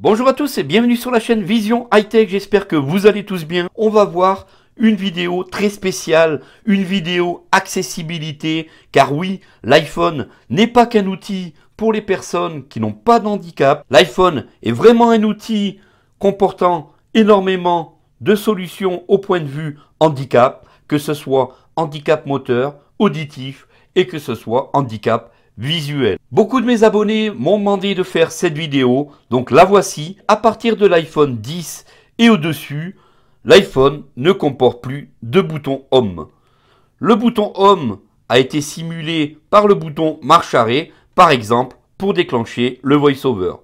Bonjour à tous et bienvenue sur la chaîne Vision High Tech, j'espère que vous allez tous bien. On va voir une vidéo très spéciale, une vidéo accessibilité, car oui, l'iPhone n'est pas qu'un outil pour les personnes qui n'ont pas d'handicap. L'iPhone est vraiment un outil comportant énormément de solutions au point de vue handicap, que ce soit handicap moteur, auditif et que ce soit handicap visuel. Beaucoup de mes abonnés m'ont demandé de faire cette vidéo, donc la voici. À partir de l'iPhone 10 et au-dessus, l'iPhone ne comporte plus de bouton Home. Le bouton Home a été simulé par le bouton marche arrêt, par exemple, pour déclencher le voiceover.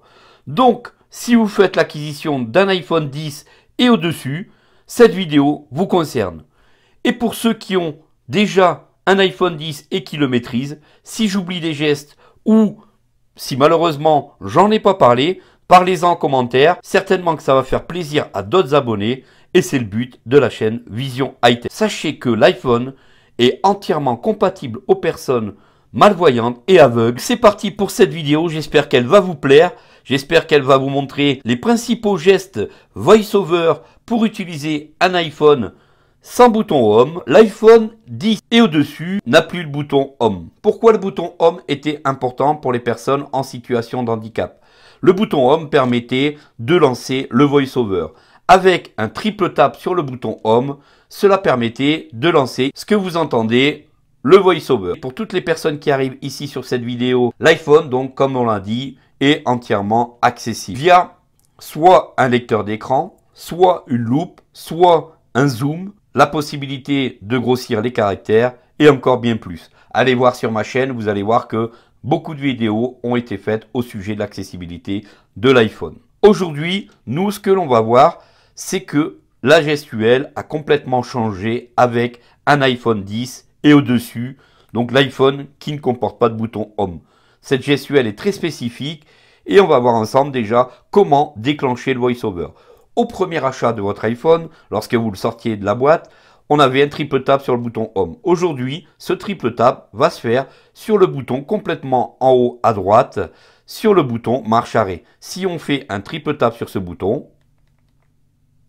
Donc, si vous faites l'acquisition d'un iPhone 10 et au-dessus, cette vidéo vous concerne. Et pour ceux qui ont déjà un iPhone 10 et qui le maîtrise. Si j'oublie des gestes ou si malheureusement j'en ai pas parlé, parlez-en en commentaire. Certainement que ça va faire plaisir à d'autres abonnés et c'est le but de la chaîne Vision High Sachez que l'iPhone est entièrement compatible aux personnes malvoyantes et aveugles. C'est parti pour cette vidéo, j'espère qu'elle va vous plaire. J'espère qu'elle va vous montrer les principaux gestes voice-over pour utiliser un iPhone sans bouton Home, l'iPhone 10 et au-dessus n'a plus le bouton Home. Pourquoi le bouton Home était important pour les personnes en situation de handicap Le bouton Home permettait de lancer le Voiceover. Avec un triple tap sur le bouton Home, cela permettait de lancer ce que vous entendez le voiceover. Pour toutes les personnes qui arrivent ici sur cette vidéo, l'iPhone, donc comme on l'a dit, est entièrement accessible via soit un lecteur d'écran, soit une loupe, soit un zoom, la possibilité de grossir les caractères et encore bien plus. Allez voir sur ma chaîne, vous allez voir que beaucoup de vidéos ont été faites au sujet de l'accessibilité de l'iPhone. Aujourd'hui, nous, ce que l'on va voir, c'est que la gestuelle a complètement changé avec un iPhone 10 et au-dessus, donc l'iPhone qui ne comporte pas de bouton Home. Cette gestuelle est très spécifique et on va voir ensemble déjà comment déclencher le VoiceOver au premier achat de votre iPhone, lorsque vous le sortiez de la boîte, on avait un triple tap sur le bouton Home. Aujourd'hui, ce triple tap va se faire sur le bouton complètement en haut à droite, sur le bouton marche arrêt. Si on fait un triple tap sur ce bouton,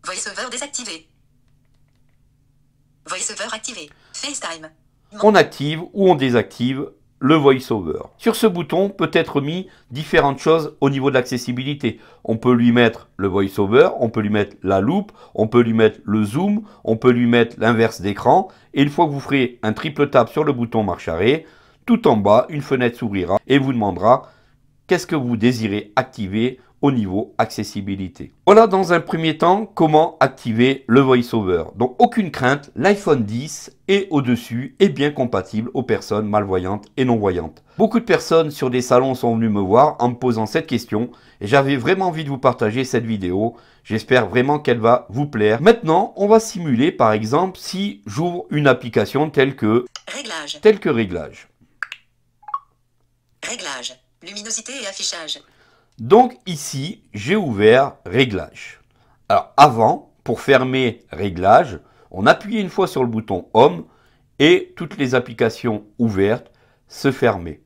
VoiceOver désactivé. VoiceOver activé. FaceTime. On active ou on désactive le voiceover. Sur ce bouton peut être mis différentes choses au niveau de l'accessibilité. On peut lui mettre le voiceover, on peut lui mettre la loupe, on peut lui mettre le zoom, on peut lui mettre l'inverse d'écran. Et une fois que vous ferez un triple tap sur le bouton marche arrêt, tout en bas, une fenêtre s'ouvrira et vous demandera qu'est-ce que vous désirez activer niveau accessibilité. Voilà dans un premier temps comment activer le VoiceOver. Donc aucune crainte, l'iPhone 10 et au-dessus est bien compatible aux personnes malvoyantes et non-voyantes. Beaucoup de personnes sur des salons sont venues me voir en me posant cette question et j'avais vraiment envie de vous partager cette vidéo. J'espère vraiment qu'elle va vous plaire. Maintenant, on va simuler par exemple si j'ouvre une application telle que réglage. Telle que réglage. Réglage. Luminosité et affichage. Donc ici, j'ai ouvert Réglages. Alors avant, pour fermer Réglages, on appuyait une fois sur le bouton Home et toutes les applications ouvertes se fermaient.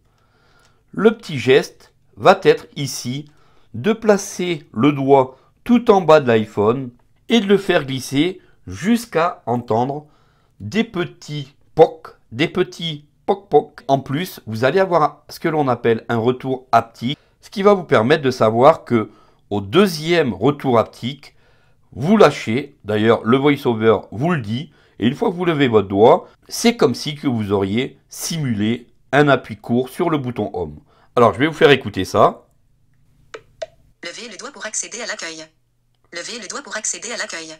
Le petit geste va être ici de placer le doigt tout en bas de l'iPhone et de le faire glisser jusqu'à entendre des petits poc », des petits poc poc. En plus, vous allez avoir ce que l'on appelle un retour haptique ce qui va vous permettre de savoir que au deuxième retour haptique, vous lâchez, d'ailleurs le voiceover vous le dit, et une fois que vous levez votre doigt, c'est comme si que vous auriez simulé un appui court sur le bouton Home. Alors je vais vous faire écouter ça. Levez le doigt pour accéder à l'accueil. Levez le doigt pour accéder à l'accueil.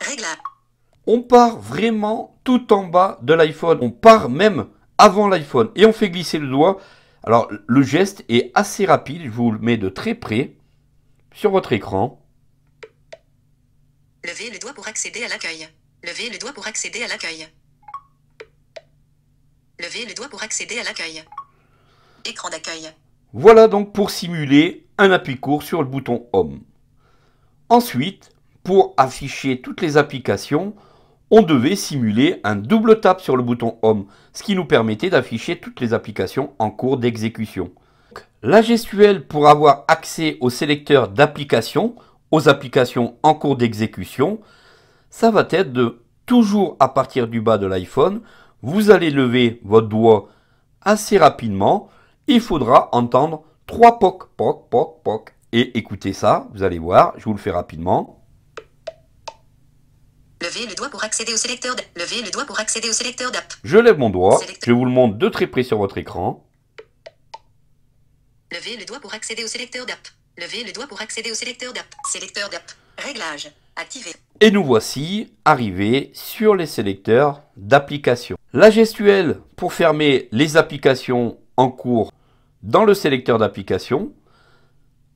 Régla. On part vraiment tout en bas de l'iPhone. On part même avant l'iPhone et on fait glisser le doigt alors le geste est assez rapide, je vous le mets de très près sur votre écran. Levez le doigt pour accéder à l'accueil. Levez le doigt pour accéder à l'accueil. Levez le doigt pour accéder à l'accueil. Écran d'accueil. Voilà donc pour simuler un appui court sur le bouton Home. Ensuite, pour afficher toutes les applications, on devait simuler un double tap sur le bouton Home, ce qui nous permettait d'afficher toutes les applications en cours d'exécution. La gestuelle pour avoir accès au sélecteur d'applications, aux applications en cours d'exécution, ça va être de toujours à partir du bas de l'iPhone, vous allez lever votre doigt assez rapidement, il faudra entendre trois POC, POC, POC, POC. Et écoutez ça, vous allez voir, je vous le fais rapidement. Levez le doigt pour accéder au sélecteur d'app. pour accéder au Je lève mon doigt. Je vous le montre de très près sur votre écran. Levez le doigt pour accéder au sélecteur d'app. Levez le doigt pour accéder au sélecteur d'app. Sélecteur d'app. Réglage. Activé. Et nous voici arrivés sur les sélecteurs d'applications. La gestuelle pour fermer les applications en cours dans le sélecteur d'application.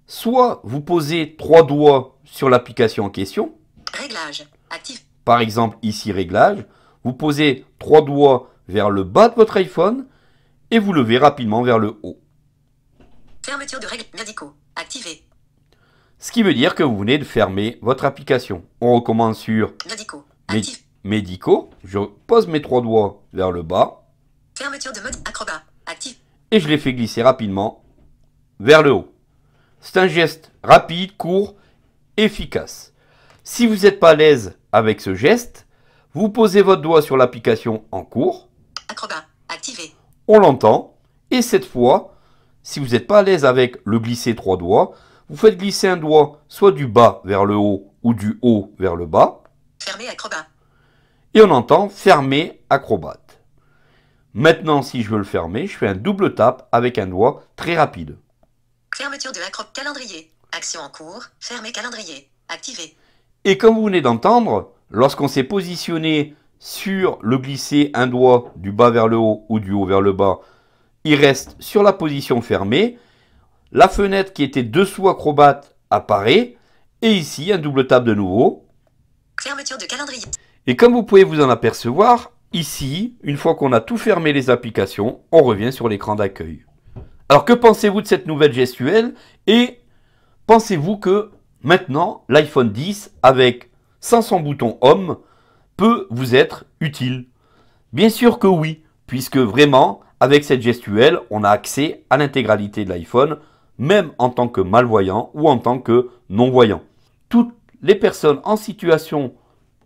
Soit vous posez trois doigts sur l'application en question. Réglage. Active par exemple ici réglage, vous posez trois doigts vers le bas de votre iPhone et vous levez rapidement vers le haut. Ce qui veut dire que vous venez de fermer votre application. On recommence sur médicaux. Médico. Je pose mes trois doigts vers le bas. Fermeture de mode Et je les fais glisser rapidement vers le haut. C'est un geste rapide, court, efficace. Si vous n'êtes pas à l'aise avec ce geste, vous posez votre doigt sur l'application en cours. Acrobat, activé. On l'entend. Et cette fois, si vous n'êtes pas à l'aise avec le glisser trois doigts, vous faites glisser un doigt soit du bas vers le haut ou du haut vers le bas. Fermé acrobat. Et on entend fermer acrobate. Maintenant, si je veux le fermer, je fais un double tap avec un doigt très rapide. Fermeture de acrobat calendrier. Action en cours. Fermer calendrier. Activé. Et comme vous venez d'entendre, lorsqu'on s'est positionné sur le glisser un doigt du bas vers le haut ou du haut vers le bas, il reste sur la position fermée. La fenêtre qui était dessous acrobate apparaît. Et ici, un double tap de nouveau. Fermeture de calendrier. Et comme vous pouvez vous en apercevoir, ici, une fois qu'on a tout fermé les applications, on revient sur l'écran d'accueil. Alors que pensez-vous de cette nouvelle gestuelle Et pensez-vous que Maintenant, l'iPhone 10 avec 500 boutons Home peut vous être utile. Bien sûr que oui, puisque vraiment, avec cette gestuelle, on a accès à l'intégralité de l'iPhone, même en tant que malvoyant ou en tant que non-voyant. Toutes les personnes en situation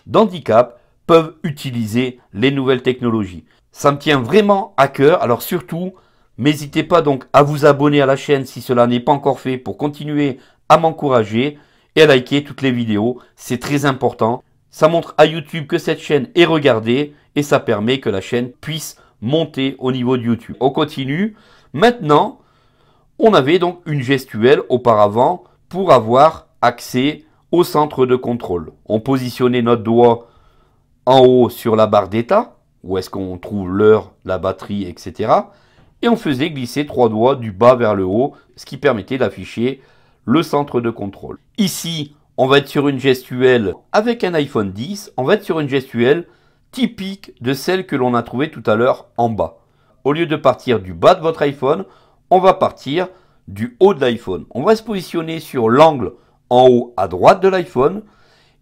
d'handicap peuvent utiliser les nouvelles technologies. Ça me tient vraiment à cœur, alors surtout, n'hésitez pas donc à vous abonner à la chaîne si cela n'est pas encore fait pour continuer à m'encourager et à liker toutes les vidéos. C'est très important. Ça montre à YouTube que cette chaîne est regardée et ça permet que la chaîne puisse monter au niveau de YouTube. On continue. Maintenant, on avait donc une gestuelle auparavant pour avoir accès au centre de contrôle. On positionnait notre doigt en haut sur la barre d'état, où est-ce qu'on trouve l'heure, la batterie, etc. Et on faisait glisser trois doigts du bas vers le haut, ce qui permettait d'afficher le centre de contrôle. Ici, on va être sur une gestuelle avec un iPhone 10, on va être sur une gestuelle typique de celle que l'on a trouvée tout à l'heure en bas. Au lieu de partir du bas de votre iPhone, on va partir du haut de l'iPhone. On va se positionner sur l'angle en haut à droite de l'iPhone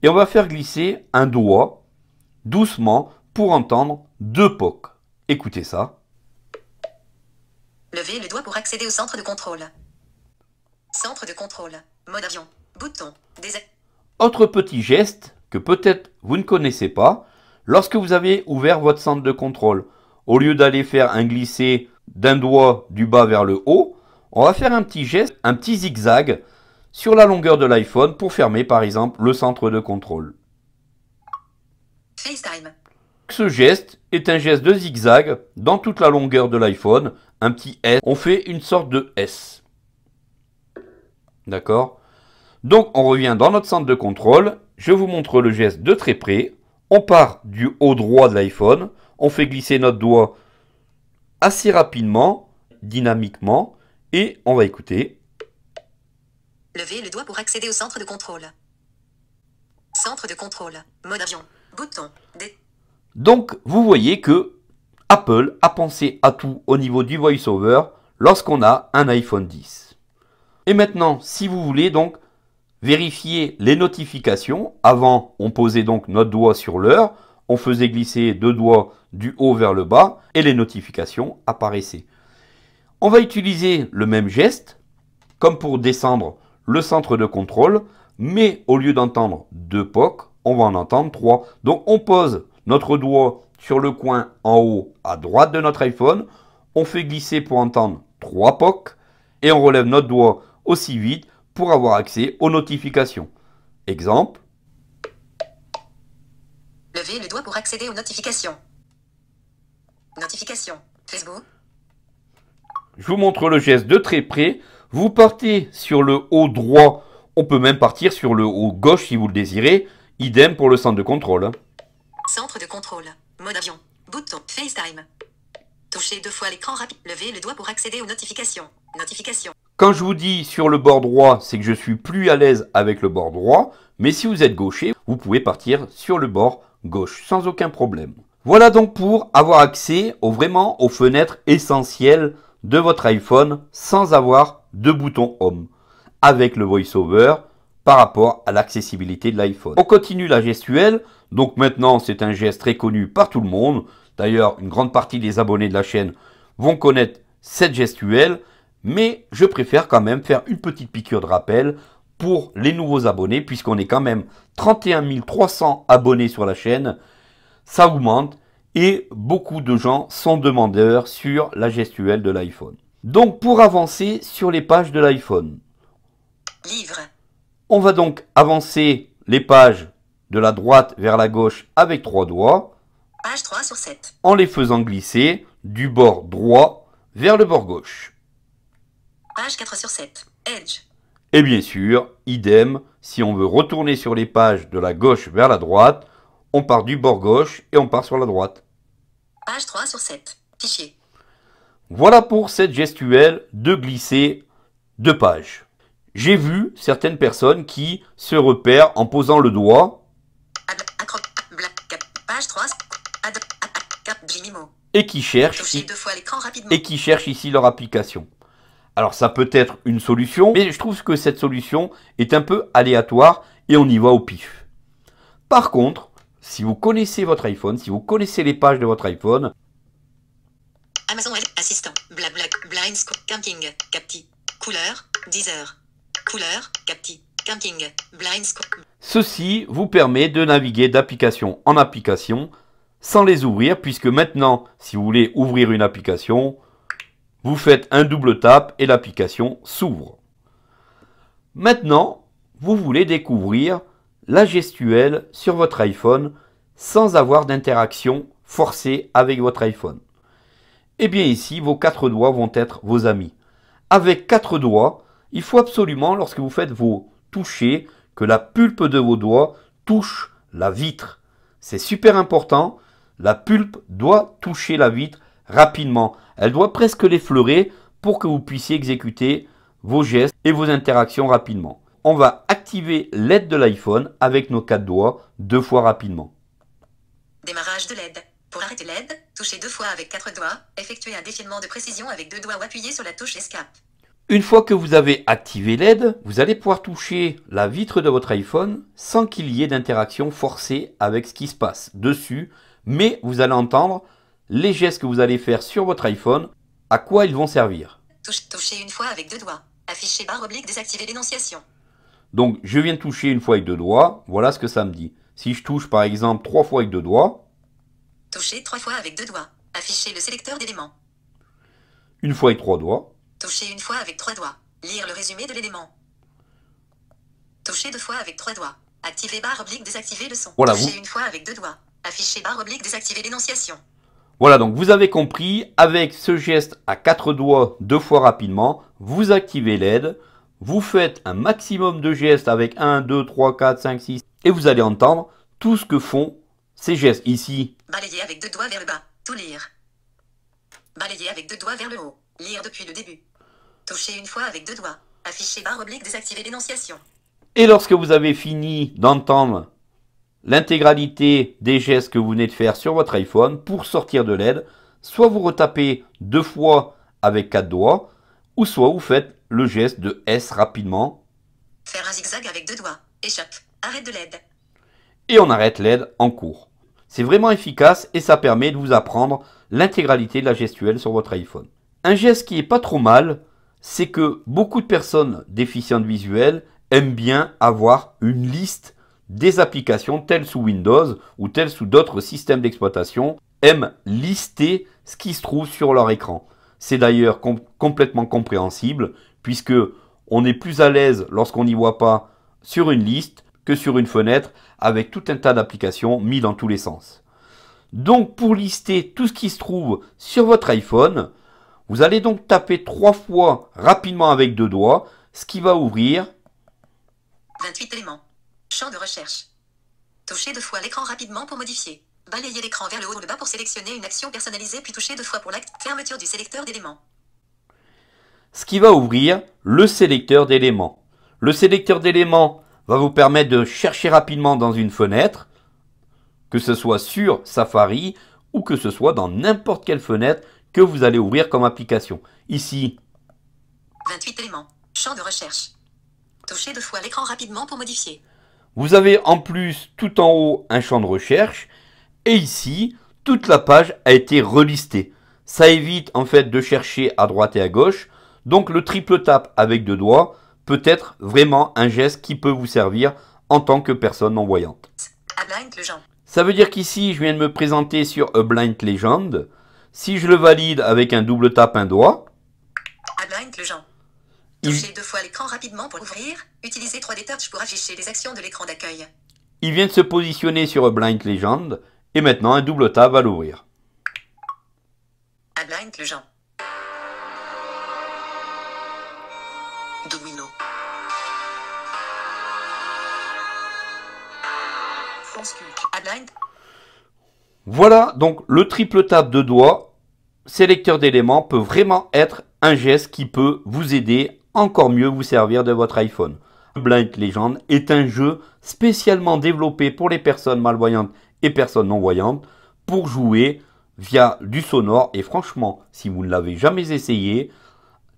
et on va faire glisser un doigt doucement pour entendre deux pocs. Écoutez ça. Levez le doigt pour accéder au centre de contrôle. Centre de contrôle. Mode avion. Bouton. Autre petit geste que peut-être vous ne connaissez pas, lorsque vous avez ouvert votre centre de contrôle, au lieu d'aller faire un glisser d'un doigt du bas vers le haut, on va faire un petit geste, un petit zigzag sur la longueur de l'iPhone pour fermer par exemple le centre de contrôle. FaceTime. Ce geste est un geste de zigzag dans toute la longueur de l'iPhone, un petit S. On fait une sorte de S. D'accord Donc on revient dans notre centre de contrôle, je vous montre le geste de très près, on part du haut droit de l'iPhone, on fait glisser notre doigt assez rapidement, dynamiquement, et on va écouter. le doigt pour accéder au centre de contrôle. Centre de contrôle, mode bouton. Donc, vous voyez que Apple a pensé à tout au niveau du voiceover lorsqu'on a un iPhone 10. Et maintenant, si vous voulez donc vérifier les notifications, avant on posait donc notre doigt sur l'heure, on faisait glisser deux doigts du haut vers le bas et les notifications apparaissaient. On va utiliser le même geste, comme pour descendre le centre de contrôle, mais au lieu d'entendre deux POC, on va en entendre trois. Donc on pose notre doigt sur le coin en haut à droite de notre iPhone, on fait glisser pour entendre trois POC, et on relève notre doigt aussi vite pour avoir accès aux notifications. Exemple. Levez le doigt pour accéder aux notifications. Notifications. Facebook. Je vous montre le geste de très près. Vous partez sur le haut droit. On peut même partir sur le haut gauche si vous le désirez. Idem pour le centre de contrôle. Centre de contrôle. Mode avion. Bouton. FaceTime. Touchez deux fois l'écran rapide. Levez le doigt pour accéder aux notifications. Notifications. Quand je vous dis sur le bord droit, c'est que je suis plus à l'aise avec le bord droit, mais si vous êtes gaucher, vous pouvez partir sur le bord gauche sans aucun problème. Voilà donc pour avoir accès vraiment aux fenêtres essentielles de votre iPhone sans avoir de bouton Home avec le VoiceOver par rapport à l'accessibilité de l'iPhone. On continue la gestuelle, donc maintenant c'est un geste très connu par tout le monde. D'ailleurs, une grande partie des abonnés de la chaîne vont connaître cette gestuelle mais je préfère quand même faire une petite piqûre de rappel pour les nouveaux abonnés, puisqu'on est quand même 31 300 abonnés sur la chaîne, ça augmente, et beaucoup de gens sont demandeurs sur la gestuelle de l'iPhone. Donc pour avancer sur les pages de l'iPhone, On va donc avancer les pages de la droite vers la gauche avec trois doigts. En les faisant glisser du bord droit vers le bord gauche. Page 4 sur 7. Edge. Et bien sûr, idem, si on veut retourner sur les pages de la gauche vers la droite, on part du bord gauche et on part sur la droite. Page 3 sur 7. Fichier. Voilà pour cette gestuelle de glisser deux pages. J'ai vu certaines personnes qui se repèrent en posant le doigt. Page 3, et qui cherchent, et qui cherchent ici leur application. Alors ça peut être une solution, mais je trouve que cette solution est un peu aléatoire et on y va au pif. Par contre, si vous connaissez votre iPhone, si vous connaissez les pages de votre iPhone, Ceci vous permet de naviguer d'application en application sans les ouvrir, puisque maintenant, si vous voulez ouvrir une application, vous faites un double tap et l'application s'ouvre. Maintenant, vous voulez découvrir la gestuelle sur votre iPhone sans avoir d'interaction forcée avec votre iPhone. Eh bien ici, vos quatre doigts vont être vos amis. Avec quatre doigts, il faut absolument, lorsque vous faites vos touchers, que la pulpe de vos doigts touche la vitre. C'est super important, la pulpe doit toucher la vitre rapidement. Elle doit presque l'effleurer pour que vous puissiez exécuter vos gestes et vos interactions rapidement. On va activer l'aide de l'iPhone avec nos quatre doigts deux fois rapidement. Démarrage de l'aide. Pour arrêter l'aide, touchez deux fois avec quatre doigts, effectuez un défilement de précision avec deux doigts ou appuyez sur la touche Escape. Une fois que vous avez activé l'aide, vous allez pouvoir toucher la vitre de votre iPhone sans qu'il y ait d'interaction forcée avec ce qui se passe dessus, mais vous allez entendre les gestes que vous allez faire sur votre iPhone, à quoi ils vont servir. Touchez une fois avec deux doigts. Afficher barre oblique, désactiver l'énonciation. Donc, je viens de toucher une fois avec deux doigts. Voilà ce que ça me dit. Si je touche, par exemple, trois fois avec deux doigts. Touchez trois fois avec deux doigts. Afficher le sélecteur d'éléments. Une fois avec trois doigts. Touchez une fois avec trois doigts. Lire le résumé de l'élément. Toucher deux fois avec trois doigts. Activer barre oblique, désactiver le son. Voilà, une fois avec deux doigts. Afficher barre oblique, désactiver l'énonciation. Voilà, donc vous avez compris, avec ce geste à quatre doigts deux fois rapidement, vous activez l'aide, vous faites un maximum de gestes avec 1, 2, 3, 4, 5, 6, et vous allez entendre tout ce que font ces gestes ici. Balayer avec deux doigts vers le bas, tout lire. Balayer avec deux doigts vers le haut, lire depuis le début. Toucher une fois avec deux doigts, afficher barre oblique, désactiver l'énonciation. Et lorsque vous avez fini d'entendre l'intégralité des gestes que vous venez de faire sur votre iPhone pour sortir de l'aide. Soit vous retapez deux fois avec quatre doigts, ou soit vous faites le geste de S rapidement. Faire un zigzag avec deux doigts. Échappe. Arrête de l'aide. Et on arrête l'aide en cours. C'est vraiment efficace et ça permet de vous apprendre l'intégralité de la gestuelle sur votre iPhone. Un geste qui est pas trop mal, c'est que beaucoup de personnes déficientes visuelles aiment bien avoir une liste des applications telles sous Windows ou telles sous d'autres systèmes d'exploitation aiment lister ce qui se trouve sur leur écran. C'est d'ailleurs complètement compréhensible puisque on est plus à l'aise lorsqu'on n'y voit pas sur une liste que sur une fenêtre avec tout un tas d'applications mis dans tous les sens. Donc pour lister tout ce qui se trouve sur votre iPhone, vous allez donc taper trois fois rapidement avec deux doigts, ce qui va ouvrir 28 éléments. Champ de recherche. Touchez deux fois l'écran rapidement pour modifier. Balayez l'écran vers le haut ou le bas pour sélectionner une action personnalisée, puis touchez deux fois pour la fermeture du sélecteur d'éléments. Ce qui va ouvrir le sélecteur d'éléments. Le sélecteur d'éléments va vous permettre de chercher rapidement dans une fenêtre, que ce soit sur Safari ou que ce soit dans n'importe quelle fenêtre que vous allez ouvrir comme application. Ici, 28 éléments, champ de recherche. Touchez deux fois l'écran rapidement pour modifier. Vous avez en plus tout en haut un champ de recherche et ici toute la page a été relistée. Ça évite en fait de chercher à droite et à gauche. Donc le triple tap avec deux doigts peut être vraiment un geste qui peut vous servir en tant que personne non-voyante. Ça veut dire qu'ici je viens de me présenter sur A Blind Legend. Si je le valide avec un double tap un doigt, A Blind Legend. Touchez deux fois l'écran rapidement pour l'ouvrir. Utilisez 3D Touch pour afficher les actions de l'écran d'accueil. Il vient de se positionner sur Blind Legend et maintenant un double tab va l'ouvrir. Blind Legend. Domino. Voilà, donc le triple tab de doigts, sélecteur d'éléments, peut vraiment être un geste qui peut vous aider encore mieux vous servir de votre iPhone. Blind Legend est un jeu spécialement développé pour les personnes malvoyantes et personnes non-voyantes pour jouer via du sonore. Et franchement, si vous ne l'avez jamais essayé,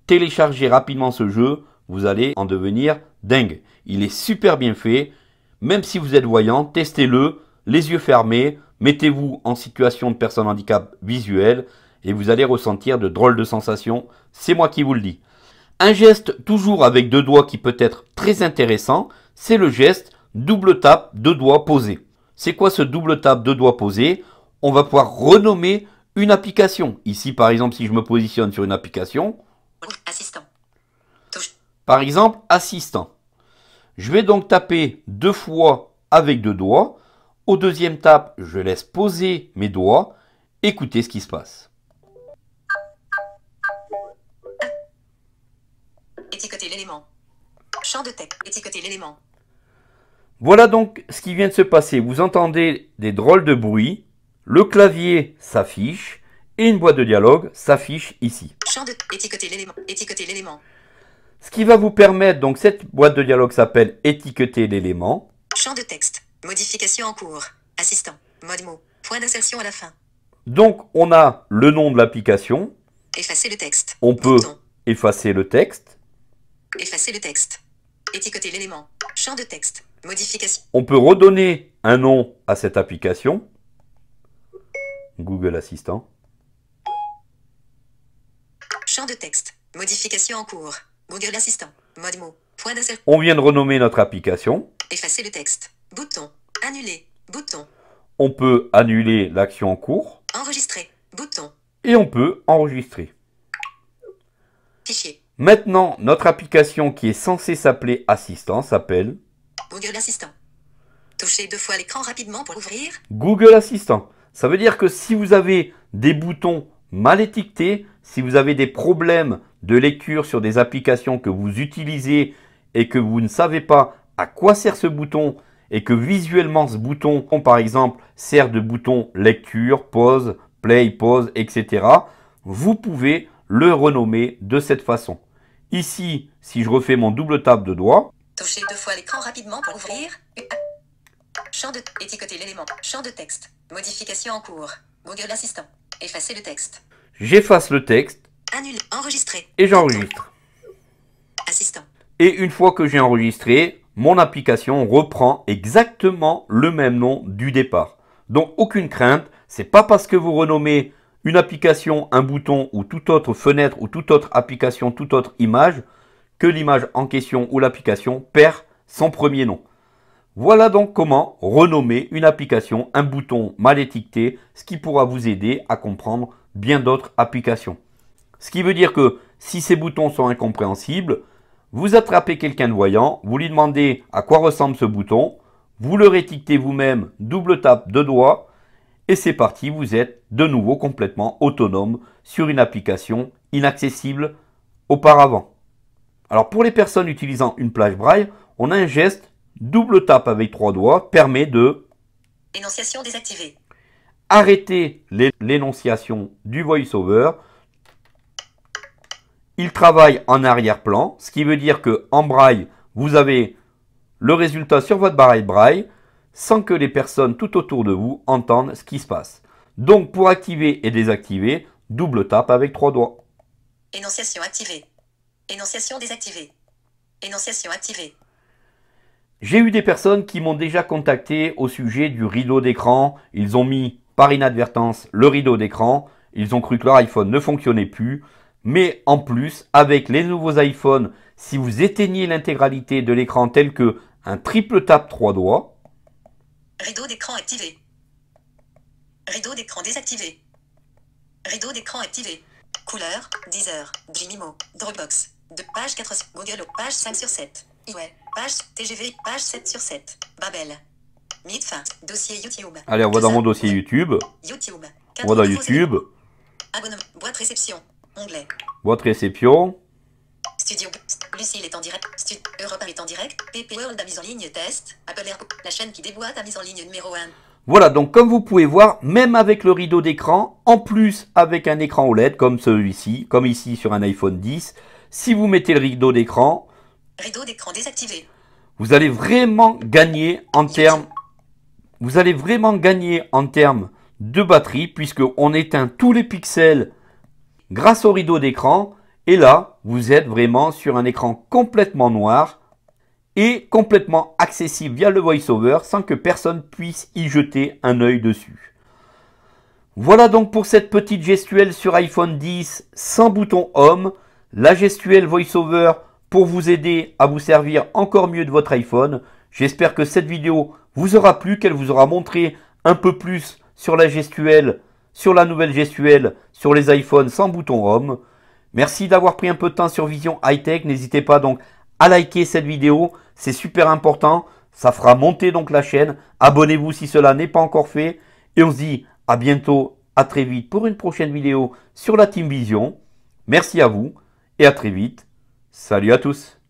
téléchargez rapidement ce jeu, vous allez en devenir dingue. Il est super bien fait. Même si vous êtes voyant, testez-le, les yeux fermés, mettez-vous en situation de personne handicap visuelle et vous allez ressentir de drôles de sensations. C'est moi qui vous le dis. Un geste toujours avec deux doigts qui peut être très intéressant, c'est le geste double tape, deux doigts posés. C'est quoi ce double tape, deux doigts posés On va pouvoir renommer une application. Ici, par exemple, si je me positionne sur une application. Assistant. Par exemple, assistant. Je vais donc taper deux fois avec deux doigts. Au deuxième tape, je laisse poser mes doigts. Écoutez ce qui se passe. l'élément. Champ de l'élément. Voilà donc ce qui vient de se passer. Vous entendez des drôles de bruit. Le clavier s'affiche et une boîte de dialogue s'affiche ici. Ce qui va vous permettre, donc cette boîte de dialogue s'appelle étiqueter l'élément. Champ de texte. Modification en cours. Assistant. Point d'insertion à la fin. Donc on a le nom de l'application. Effacer le texte. On peut effacer le texte. Effacer le texte. Étiqueter l'élément. Champ de texte. Modification. On peut redonner un nom à cette application. Google Assistant. Champ de texte. Modification en cours. Google Assistant. Mode Point d'insertion. On vient de renommer notre application. Effacer le texte. Bouton. Annuler. Bouton. On peut annuler l'action en cours. Enregistrer. Bouton. Et on peut enregistrer. Fichier. Maintenant, notre application qui est censée s'appeler Assistant s'appelle Google Assistant. Touchez deux fois l'écran rapidement pour ouvrir. Google Assistant. Ça veut dire que si vous avez des boutons mal étiquetés, si vous avez des problèmes de lecture sur des applications que vous utilisez et que vous ne savez pas à quoi sert ce bouton et que visuellement ce bouton, par exemple, sert de bouton lecture, pause, play, pause, etc., vous pouvez le renommer de cette façon. Ici, si je refais mon double tap de doigt, toucher deux fois l'écran rapidement pour ouvrir, champ de étiqueter l'élément, champ de texte, modification en cours, Google Assistant, effacer le texte. J'efface le texte, annule, enregistrer, et j'enregistre. Assistant. Et une fois que j'ai enregistré, mon application reprend exactement le même nom du départ. Donc aucune crainte, c'est pas parce que vous renommez une application, un bouton ou toute autre fenêtre ou toute autre application, toute autre image, que l'image en question ou l'application perd son premier nom. Voilà donc comment renommer une application, un bouton mal étiqueté, ce qui pourra vous aider à comprendre bien d'autres applications. Ce qui veut dire que si ces boutons sont incompréhensibles, vous attrapez quelqu'un de voyant, vous lui demandez à quoi ressemble ce bouton, vous le rétiquetez vous-même, double tape, de doigt, et c'est parti, vous êtes de nouveau complètement autonome sur une application inaccessible auparavant. Alors pour les personnes utilisant une plage braille, on a un geste double tape avec trois doigts permet de énonciation désactivée. Arrêter l'énonciation du voiceover. Il travaille en arrière-plan, ce qui veut dire que en braille, vous avez le résultat sur votre barre braille, sans que les personnes tout autour de vous entendent ce qui se passe. Donc pour activer et désactiver, double tape avec trois doigts. Énonciation activée. Énonciation désactivée. Énonciation activée. J'ai eu des personnes qui m'ont déjà contacté au sujet du rideau d'écran. Ils ont mis par inadvertance le rideau d'écran. Ils ont cru que leur iPhone ne fonctionnait plus. Mais en plus, avec les nouveaux iPhones, si vous éteignez l'intégralité de l'écran tel que un triple tape trois doigts, Rideau d'écran activé. Rideau d'écran désactivé. Rideau d'écran activé. Couleur, Deezer, heures, Dreamimo, Dropbox, de page 4, Google, page 5 sur 7, ouais, page TGV, page 7 sur 7, Babel, Midfin, dossier YouTube. Allez, on va dans mon dossier YouTube. YouTube. On va dans YouTube. boîte réception, onglet. Boîte réception. Studio, Lucille est en direct. Stud Europe 1 est en direct. PP World a mis en ligne test. Apple Air, la chaîne qui déboîte a mise en ligne numéro 1. Voilà, donc comme vous pouvez voir, même avec le rideau d'écran, en plus avec un écran OLED comme celui-ci, comme ici sur un iPhone 10, si vous mettez le rideau d'écran, rideau d'écran désactivé, vous allez vraiment gagner en termes, vous allez vraiment gagner en termes de batterie puisque on éteint tous les pixels grâce au rideau d'écran et là, vous êtes vraiment sur un écran complètement noir et complètement accessible via le voiceover sans que personne puisse y jeter un œil dessus. Voilà donc pour cette petite gestuelle sur iPhone 10 sans bouton Home, la gestuelle voiceover pour vous aider à vous servir encore mieux de votre iPhone. J'espère que cette vidéo vous aura plu, qu'elle vous aura montré un peu plus sur la gestuelle, sur la nouvelle gestuelle, sur les iPhones sans bouton Home. Merci d'avoir pris un peu de temps sur Vision Hightech, N'hésitez pas donc à liker cette vidéo, c'est super important. Ça fera monter donc la chaîne. Abonnez-vous si cela n'est pas encore fait. Et on se dit à bientôt, à très vite pour une prochaine vidéo sur la Team Vision. Merci à vous et à très vite. Salut à tous